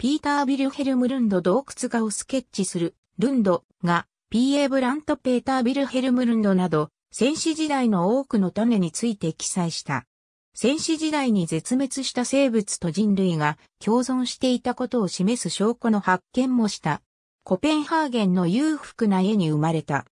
ピーター・ビルヘルム・ルンド洞窟画をスケッチする、ルンドが、P.A. ブラント・ペーター・ビルヘルム・ルンドなど、戦死時代の多くの種について記載した。戦死時代に絶滅した生物と人類が共存していたことを示す証拠の発見もした。コペンハーゲンの裕福な家に生まれた。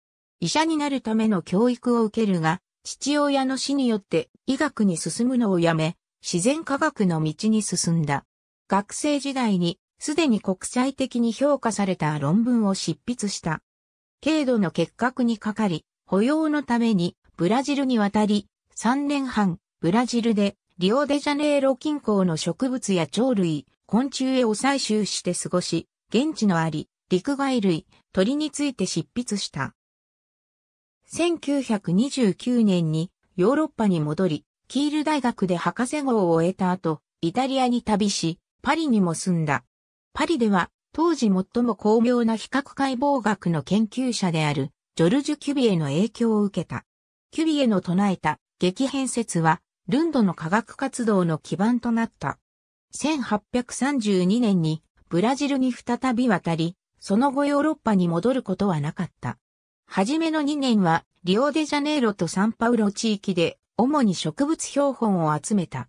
医者になるための教育を受けるが、父親の死によって医学に進むのをやめ、自然科学の道に進んだ。学生時代にすでに国際的に評価された論文を執筆した。軽度の結核にかかり、保養のためにブラジルに渡り、3年半、ブラジルでリオデジャネイロ近郊の植物や鳥類、昆虫へを採集して過ごし、現地のアリ、陸外類、鳥について執筆した。1929年にヨーロッパに戻り、キール大学で博士号を得た後、イタリアに旅し、パリにも住んだ。パリでは、当時最も巧妙な比較解剖学の研究者である、ジョルジュ・キュビエの影響を受けた。キュビエの唱えた激変説は、ルンドの科学活動の基盤となった。1832年にブラジルに再び渡り、その後ヨーロッパに戻ることはなかった。はじめの2年はリオデジャネイロとサンパウロ地域で主に植物標本を集めた。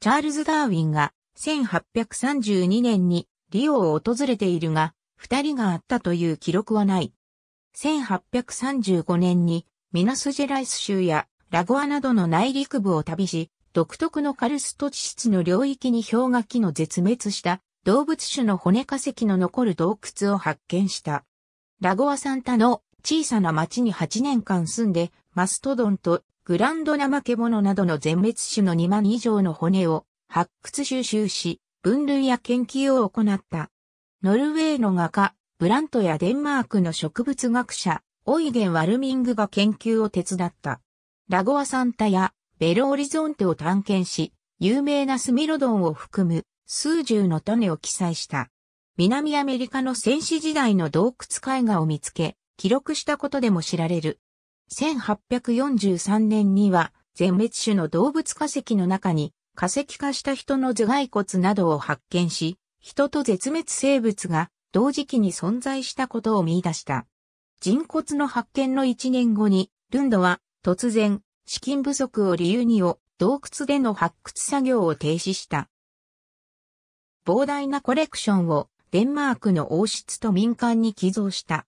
チャールズ・ダーウィンが1832年にリオを訪れているが、二人があったという記録はない。1835年にミナスジェライス州やラゴアなどの内陸部を旅し、独特のカルスト地質の領域に氷河期の絶滅した動物種の骨化石の残る洞窟を発見した。ラゴアサンタの小さな町に8年間住んで、マストドンとグランドナマケモノなどの全滅種の2万以上の骨を発掘収集し、分類や研究を行った。ノルウェーの画家、ブラントやデンマークの植物学者、オイゲン・ワルミングが研究を手伝った。ラゴアサンタやベロオリゾンテを探検し、有名なスミロドンを含む数十の種を記載した。南アメリカの戦士時代の洞窟絵画を見つけ、記録したことでも知られる。1843年には全滅種の動物化石の中に化石化した人の頭蓋骨などを発見し、人と絶滅生物が同時期に存在したことを見出した。人骨の発見の1年後に、ルンドは突然、資金不足を理由にを洞窟での発掘作業を停止した。膨大なコレクションをデンマークの王室と民間に寄贈した。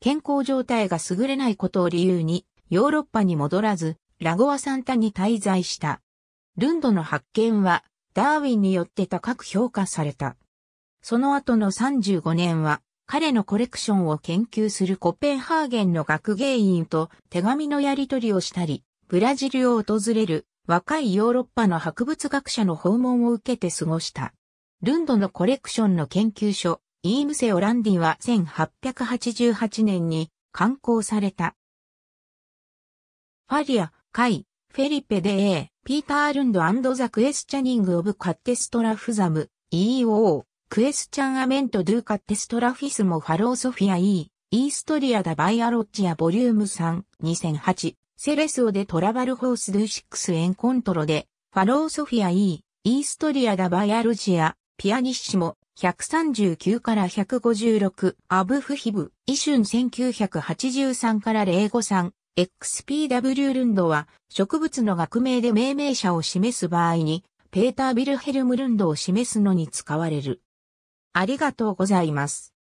健康状態が優れないことを理由に、ヨーロッパに戻らず、ラゴアサンタに滞在した。ルンドの発見は、ダーウィンによって高く評価された。その後の35年は、彼のコレクションを研究するコペンハーゲンの学芸員と手紙のやり取りをしたり、ブラジルを訪れる若いヨーロッパの博物学者の訪問を受けて過ごした。ルンドのコレクションの研究所、イームセ・オランディは1888年に刊行された。ファリア、カイ、フェリペ・デエー、ピータールンドザ・クエスチャニング・オブ・カッテストラフザム、EO、クエスチャン・アメント・ドゥ・カッテストラフィスモ・ファローソフィア・ E、イーストリア・ダ・バイア・ロッジア・ボリューム3、2008、セレスオデ・トラバル・ホース・ドゥ・シックス・エン・コントロで、ファローソフィア・ E、イーストリア・ダ・バイア・ロジア、ピアニッシモ、139から156、アブフヒブ、イシュン1983から053、XPW ルンドは植物の学名で命名者を示す場合に、ペーター・ビルヘルム・ルンドを示すのに使われる。ありがとうございます。